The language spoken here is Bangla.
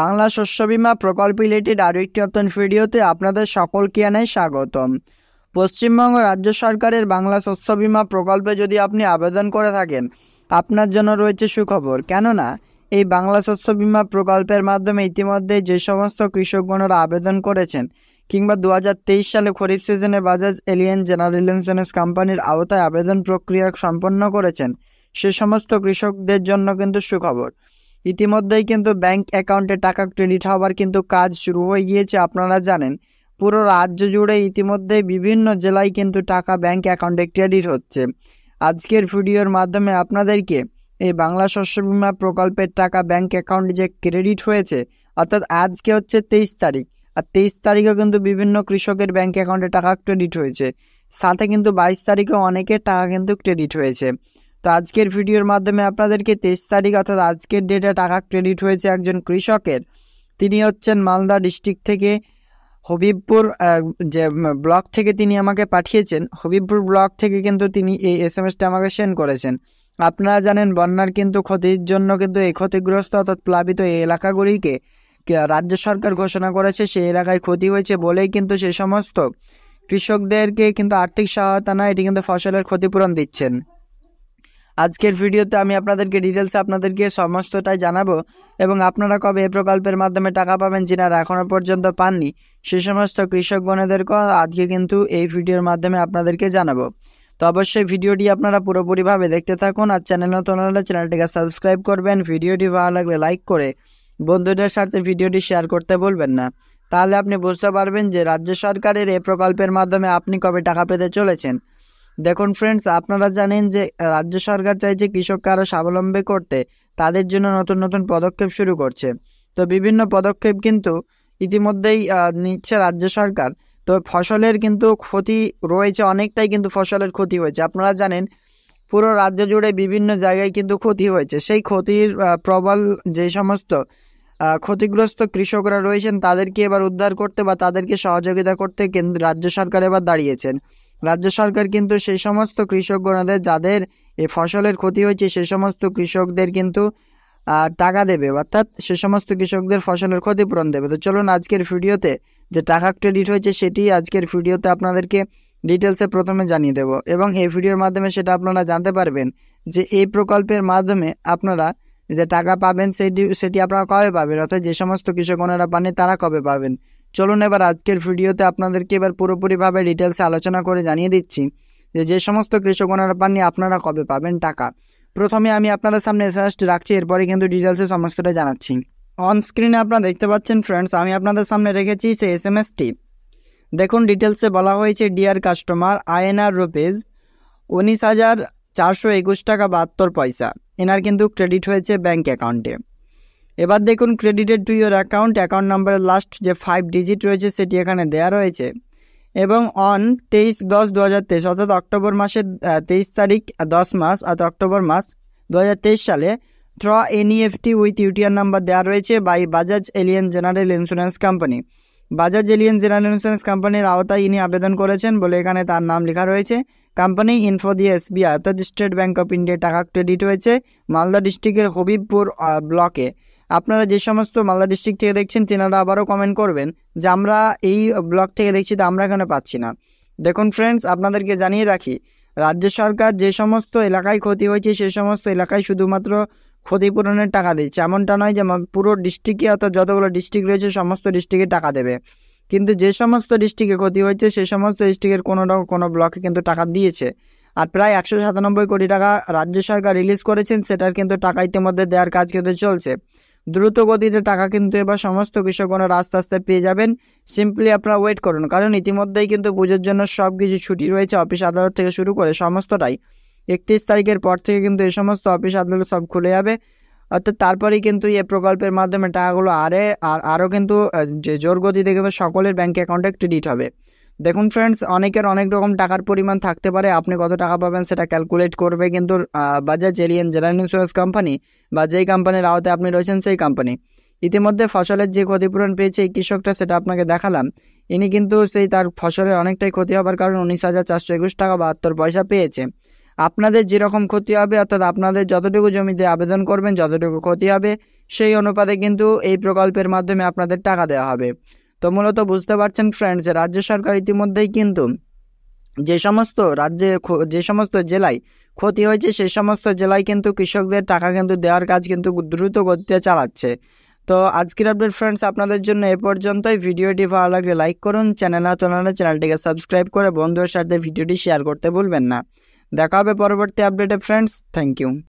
বাংলা শস্য বিমা প্রকল্প রিলেটেড আরও একটি নতুন ভিডিওতে আপনাদের সকলকে আনাই স্বাগতম পশ্চিমবঙ্গ রাজ্য সরকারের বাংলা শস্য বিমা প্রকল্পে যদি আপনি আবেদন করে থাকেন আপনার জন্য রয়েছে সুখবর কেননা এই বাংলা শস্য বিমা প্রকল্পের মাধ্যমে ইতিমধ্যে যে সমস্ত কৃষকগণরা আবেদন করেছেন কিংবা দু সালে খরিফ সিজনে বাজাজ এলিয়েন জেনারেল ইন্স্যুরেন্স কোম্পানির আওতায় আবেদন প্রক্রিয়া সম্পন্ন করেছেন সে সমস্ত কৃষকদের জন্য কিন্তু সুখবর ইতিমধ্যেই কিন্তু ব্যাংক অ্যাকাউন্টে টাকা ক্রেডিট হওয়ার কিন্তু কাজ শুরু হয়ে গিয়েছে আপনারা জানেন পুরো রাজ্য জুড়ে ইতিমধ্যে বিভিন্ন জেলায় কিন্তু টাকা ব্যাংক অ্যাকাউন্টে ক্রেডিট হচ্ছে আজকের ভিডিওর মাধ্যমে আপনাদেরকে এই বাংলা শস্য বিমা প্রকল্পের টাকা ব্যাংক অ্যাকাউন্টে যে ক্রেডিট হয়েছে অর্থাৎ আজকে হচ্ছে তেইশ তারিখ আর তেইশ তারিখে কিন্তু বিভিন্ন কৃষকের ব্যাংক অ্যাকাউন্টে টাকা ক্রেডিট হয়েছে সাথে কিন্তু বাইশ তারিখে অনেকের টাকা কিন্তু ক্রেডিট হয়েছে তো আজকের ভিডিওর মাধ্যমে আপনাদেরকে তেইশ তারিখ অর্থাৎ আজকের ডেটে টাকা ক্রেডিট হয়েছে একজন কৃষকের তিনি হচ্ছেন মালদা ডিস্ট্রিক্ট থেকে হবিবপুর যে ব্লক থেকে তিনি আমাকে পাঠিয়েছেন হবিবপুর ব্লক থেকে কিন্তু তিনি এই এস এম এসটা আমাকে সেন্ড করেছেন আপনারা জানেন বন্যার কিন্তু ক্ষতির জন্য কিন্তু এই ক্ষতিগ্রস্ত অর্থাৎ প্লাবিত এই এলাকাগুলিকে রাজ্য সরকার ঘোষণা করেছে সেই এলাকায় ক্ষতি হয়েছে বলেই কিন্তু সে সমস্ত কৃষকদেরকে কিন্তু আর্থিক সহায়তা না এটি কিন্তু ফসলের ক্ষতিপূরণ দিচ্ছেন আজকের ভিডিওতে আমি আপনাদেরকে ডিটেলসে আপনাদেরকে সমস্তটাই জানাবো এবং আপনারা কবে এই প্রকল্পের মাধ্যমে টাকা পাবেন যেনারা এখনও পর্যন্ত পাননি সে সমস্ত কৃষক বোনেদেরকে আজকে কিন্তু এই ভিডিওর মাধ্যমে আপনাদেরকে জানাবো তো অবশ্যই ভিডিওটি আপনারা পুরোপুরিভাবে দেখতে থাকুন আর চ্যানেল নতুন হলে চ্যানেলটিকে সাবস্ক্রাইব করবেন ভিডিওটি ভালো লাগলে লাইক করে বন্ধুদের সাথে ভিডিওটি শেয়ার করতে বলবেন না তাহলে আপনি বুঝতে পারবেন যে রাজ্য সরকারের এ প্রকল্পের মাধ্যমে আপনি কবে টাকা পেতে চলেছেন দেখুন ফ্রেন্ডস আপনারা জানেন যে রাজ্য সরকার চাইছে কৃষককে আরও স্বাবলম্বী করতে তাদের জন্য নতুন নতুন পদক্ষেপ শুরু করছে তো বিভিন্ন পদক্ষেপ কিন্তু ইতিমধ্যেই নিচ্ছে রাজ্য সরকার তো ফসলের কিন্তু ক্ষতি রয়েছে অনেকটাই কিন্তু ফসলের ক্ষতি হয়েছে আপনারা জানেন পুরো রাজ্য জুড়ে বিভিন্ন জায়গায় কিন্তু ক্ষতি হয়েছে সেই ক্ষতির প্রবল যে সমস্ত ক্ষতিগ্রস্ত কৃষকরা রয়েছেন তাদেরকে এবার উদ্ধার করতে বা তাদেরকে সহযোগিতা করতে কেন্দ্র রাজ্য সরকার এবার দাঁড়িয়েছেন রাজ্য সরকার কিন্তু সেই সমস্ত কৃষক গণদের যাদের এই ফসলের ক্ষতি হয়েছে সে সমস্ত কৃষকদের কিন্তু টাকা দেবে অর্থাৎ সে সমস্ত কৃষকদের ফসলের ক্ষতিপূরণ দেবে তো চলুন আজকের ভিডিওতে যে টাকা ক্রেডিট হয়েছে সেটি আজকের ভিডিওতে আপনাদেরকে ডিটেলসে প্রথমে জানিয়ে দেব এবং এই ভিডিওর মাধ্যমে সেটা আপনারা জানতে পারবেন যে এই প্রকল্পের মাধ্যমে আপনারা যে টাকা পাবেন সেটি সেটি আপনারা কবে পাবেন অর্থাৎ যে সমস্ত কৃষক ওনারা পানে তারা কবে পাবেন চলুন এবার আজকের ভিডিওতে আপনাদেরকে এবার পুরোপুরিভাবে ডিটেলসে আলোচনা করে জানিয়ে দিচ্ছি যে যে সমস্ত কৃষক ওনারা পাননি আপনারা কবে পাবেন টাকা প্রথমে আমি আপনাদের সামনে এসএমএসটি রাখছি এরপরে কিন্তু ডিটেলসে সমস্তটা জানাচ্ছি অন স্ক্রিনে আপনারা দেখতে পাচ্ছেন ফ্রেন্ডস আমি আপনাদের সামনে রেখেছি সেই এস এম এসটি দেখুন ডিটেলসে বলা হয়েছে ডিয়ার কাস্টমার আইএনআর রুপিজ উনিশ হাজার চারশো একুশ টাকা বাহাত্তর পয়সা এনার কিন্তু ক্রেডিট হয়েছে ব্যাঙ্ক অ্যাকাউন্টে এবার দেখুন credited to your account account নাম্বারের লাস্ট যে ফাইভ ডিজিট রয়েছে সেটি এখানে দেওয়া রয়েছে এবং অন তেইশ দশ দু হাজার তেইশ অর্থাৎ অক্টোবর মাসের তেইশ তারিখ দশ মাস আর অক্টোবর মাস দু হাজার তেইশ সালে through NEFT with UTR number দেওয়া রয়েছে by Bajaj Allianz general insurance company Bajaj Allianz general insurance কোম্পানির আওতায় ইনি আবেদন করেছেন বলে এখানে তার নাম লেখা রয়েছে কোম্পানি ইনফো দি এসবিআই অর্থাৎ স্টেট ব্যাঙ্ক অফ ইন্ডিয়া টাকা ক্রেডিট হয়েছে মালদা ডিস্ট্রিক্টের হবিবপুর ব্লকে আপনারা যে সমস্ত মালদা ডিস্ট্রিক্ট থেকে দেখছেন তেনারা আবারও কমেন্ট করবেন যে আমরা এই ব্লক থেকে দেখছি তো আমরা এখানে পাচ্ছি না দেখুন ফ্রেন্ডস আপনাদেরকে জানিয়ে রাখি রাজ্য সরকার যে সমস্ত এলাকায় ক্ষতি হয়েছে সে সমস্ত এলাকায় শুধুমাত্র ক্ষতিপূরণের টাকা দিচ্ছে এমনটা নয় যে পুরো ডিস্ট্রিক্টে অর্থাৎ যতগুলো ডিস্ট্রিক্ট রয়েছে সমস্ত ডিস্ট্রিক্টে টাকা দেবে কিন্তু যে সমস্ত ডিস্ট্রিক্টে ক্ষতি হয়েছে সে সমস্ত ডিস্ট্রিক্টের কোনো কোনো ব্লকে কিন্তু টাকা দিয়েছে আর প্রায় একশো সাতানব্বই কোটি টাকা রাজ্য সরকার রিলিজ করেছেন সেটার কিন্তু টাকা ইতিমধ্যে দেওয়ার কাজ কিন্তু চলছে দ্রুত গতিতে টাকা কিন্তু এবার সমস্ত কৃষকগণের আস্তে আস্তে পেয়ে যাবেন সিম্পলি আপনারা ওয়েট করুন কারণ ইতিমধ্যেই কিন্তু পুজোর জন্য সব কিছু ছুটি রয়েছে অফিস আদালত থেকে শুরু করে সমস্তটাই একত্রিশ তারিখের পর থেকে কিন্তু এই সমস্ত অফিস আদালত সব খুলে যাবে অর্থাৎ তারপরেই কিন্তু এ প্রকল্পের মাধ্যমে টাকাগুলো আরে আর আরও কিন্তু যে জোর গতিতে কিন্তু সকলের ব্যাঙ্ক অ্যাকাউন্টে ক্রেডিট হবে দেখুন ফ্রেন্ডস অনেকের অনেক রকম টাকার পরিমাণ থাকতে পারে আপনি কত টাকা পাবেন সেটা ক্যালকুলেট করবে কিন্তু Bajaj Allianz general insurance company বা যেই কোম্পানির আওতায় আপনি রয়েছেন সেই কোম্পানি ইতিমধ্যে ফসলের যে ক্ষতিপূরণ পেয়েছে এই কৃষকটা সেটা আপনাকে দেখালাম ইনি কিন্তু সেই তার ফসলের অনেকটাই ক্ষতি হবার কারণে উনিশ হাজার চারশো একুশ টাকা বাহাত্তর পয়সা পেয়েছে আপনাদের যেরকম ক্ষতি হবে অর্থাৎ আপনাদের যতটুকু জমিতে আবেদন করবেন যতটুকু ক্ষতি হবে সেই অনুপাতে কিন্তু এই প্রকল্পের মাধ্যমে আপনাদের টাকা দেওয়া হবে তো মূলত বুঝতে পারছেন ফ্রেন্ডস রাজ্য সরকার ইতিমধ্যেই কিন্তু যে সমস্ত রাজ্যে যে সমস্ত জেলায় ক্ষতি হয়েছে সেই সমস্ত জেলায় কিন্তু কৃষকদের টাকা কিন্তু দেওয়ার কাজ কিন্তু দ্রুত গতিতে চালাচ্ছে তো আজকের আপডেট ফ্রেন্ডস আপনাদের জন্য এ পর্যন্তই ভিডিওটি ভালো লাগলে লাইক করুন চ্যানেল না চ্যানেলটিকে সাবস্ক্রাইব করে বন্ধুদের সাথে ভিডিওটি শেয়ার করতে ভুলবেন না দেখা হবে পরবর্তী আপডেটে ফ্রেন্ডস থ্যাংক ইউ